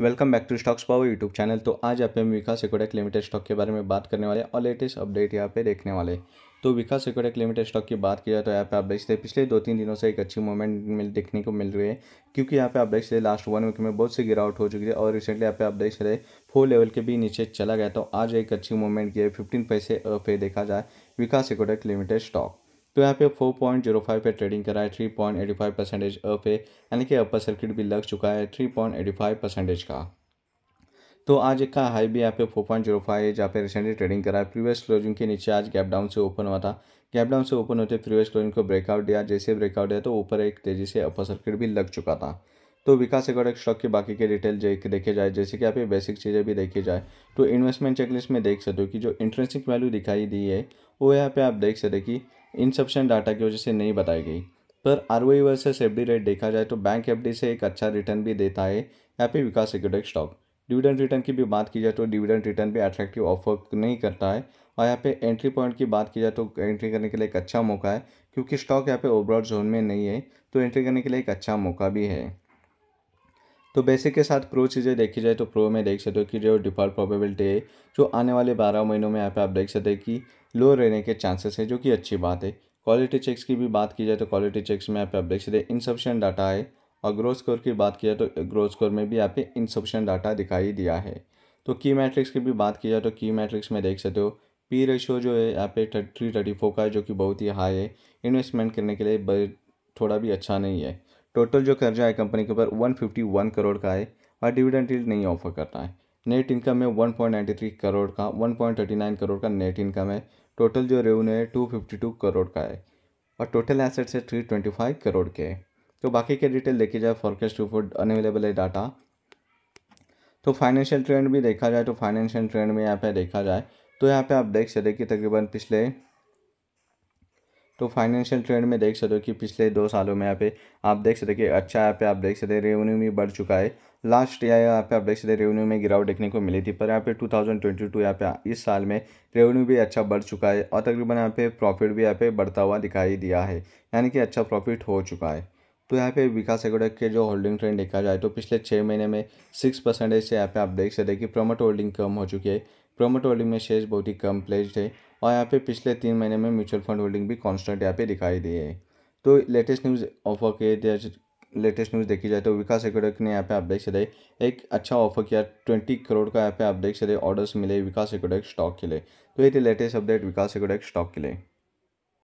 welcome back to stocks power YouTube channel तो आज आप हम विकास सिक्योडेक लिमिटेड स्टॉक के बारे में बात करने वाले और लेटेस्ट अपडेट यहाँ पे देखने वाले तो विकास सिक्योडेक लिमिटेड स्टॉक की बात की जाए तो यहाँ पे आप देख सकते पिछले दो तीन दिनों से एक अच्छी मूवमेंट मिल देखने को मिल रही है क्योंकि यहाँ पे आप देख सकते लास्ट वन वीक में बहुत सी गिरावट हो चुकी है और रिसेंटली यहाँ पे आप देख सकते फोर लेवल के भी नीचे चला गया तो आज एक अच्छी मूवमेंट की है फिफ्टीन पैसे पे देखा जाए विकास सिक्योडेक लिमिटेड स्टॉक तो यहाँ पे 4.05 पर ट्रेडिंग करा है 3.85 परसेंटेज अप है यानी कि अपर सर्किट भी लग चुका है 3.85 परसेंटेज का तो आज एक का हाई भी यहाँ पे 4.05 है जहाँ पे रिसेंटली ट्रेडिंग करा है प्रीवियस क्लोजिंग के नीचे आज गैप डाउन से ओपन हुआ था गैप डाउन से ओपन होते प्रीवियस क्लोजिंग को ब्रेकआउट दिया जैसे ब्रेकआउट दिया तो ऊपर एक तेज़ी से अपर सर्किट भी लग चुका था तो विकास एक स्टॉक के बाकी के डिटेल देखे जाए जैसे कि आप बेसिक चीज़ें भी देखी जाए तो इन्वेस्टमेंट चेकलिस्ट में देख सकते हो कि जो इंटरेस्टिंग वैल्यू दिखाई दी है वो यहाँ पे आप देख सकते कि इनसेप्शन डाटा की वजह से नहीं बताई गई पर R O versus F D rate देखा जाए तो बैंक एफ डी से एक अच्छा रिटर्न भी देता है या फिर Vikas security stock dividend return की भी बात की जाए तो डिविडेंड रिटर्न भी अट्रैक्टिव ऑफर नहीं करता है और यहाँ पे एंट्री पॉइंट की बात की जाए तो एंट्री करने के लिए एक अच्छा मौका है क्योंकि स्टॉक यहाँ पे ओवरऑल जोन में नहीं है तो एंट्री करने के लिए एक अच्छा मौका भी है तो बेसिक के साथ प्रो चीज़ें देखी जाए तो प्रो में देख सकते हो कि जो डिफ़ॉल्ट प्रोबेबिलिटी है जो आने वाले बारह महीनों में यहाँ पे आप देख सकते हैं कि लो रहने के चांसेस है जो कि अच्छी बात है क्वालिटी चेक्स की भी बात की जाए तो क्वालिटी चेक्स में यहाँ पे आप देख सकते हैं इंसप्शन डाटा है और ग्रोथ स्कोर की बात की जाए तो ग्रोथ स्कोर में भी यहाँ पे इंसप्शन डाटा दिखाई दिया है तो की मैट्रिक्स की भी बात की जाए तो की मैट्रिक्स में देख सकते हो पी रेशो जो है यहाँ पे थ्री थर्टी फोर का है जो कि बहुत ही हाई है इन्वेस्टमेंट करने के लिए थोड़ा भी अच्छा नहीं है टोटल जो कर्जा है कंपनी के ऊपर 151 करोड़ का है और डिविडेंड डील नहीं ऑफर करना है नेट इनकम है 1.93 करोड़ का 1.39 करोड़ का नेट इनकम है टोटल जो रेवेन्यू है 252 करोड़ का है और टोटल एसेट्स है 325 करोड़ के है तो बाकी के डिटेल देखी जाए फॉरकेस्ट टू फोर अनवेलेबल है डाटा तो फाइनेंशियल ट्रेंड भी देखा जाए तो फाइनेंशियल ट्रेंड में यहाँ पर देखा जाए तो यहाँ पर आप देख सकते कि तकरीबन पिछले तो फाइनेंशियल ट्रेंड में देख सकते हो कि पिछले दो सालों में यहाँ पे आप देख सकते हो कि अच्छा यहाँ पे आप देख सकते रेवेन्यू भी बढ़ चुका है लास्ट ईयर यहाँ पे आप देख सकते रेवेन्यू में गिरावट देखने को मिली थी पर यहाँ पे 2022 यहाँ पे इस साल में रेवेन्यू भी अच्छा बढ़ चुका है और तकरीबन यहाँ पे प्रॉफिट भी यहाँ पे बढ़ता हुआ दिखाई दिया है यानी कि अच्छा प्रॉफिट हो चुका है तो यहाँ पे विकास एगोडेक के जो होल्डिंग ट्रेंड देखा जाए तो पिछले छः महीने में सिक्स परसेंटेज से यहाँ पे आप देख सकते हैं कि प्रमोट होल्डिंग कम हो चुकी है प्रमोट होल्डिंग में शेयर बहुत ही कम प्लेस्ड है और यहाँ पे पिछले तीन महीने में म्यूचुअल फंड होल्डिंग भी कॉन्स्टेंट यहाँ पे दिखाई दी है तो लेटेस्ट न्यूज़ ऑफर के लेटेस्ट न्यूज़ देखी जाए तो विकास एकोडक ने यहाँ पे आप देख सकते एक अच्छा ऑफर किया ट्वेंटी करोड़ का यहाँ पे आप देख सकते ऑर्डर्स मिले विकास एकोडक स्टॉक के लिए तो ये थे लेटेस्ट अपडेट विकास एकोडक स्टॉक के लिए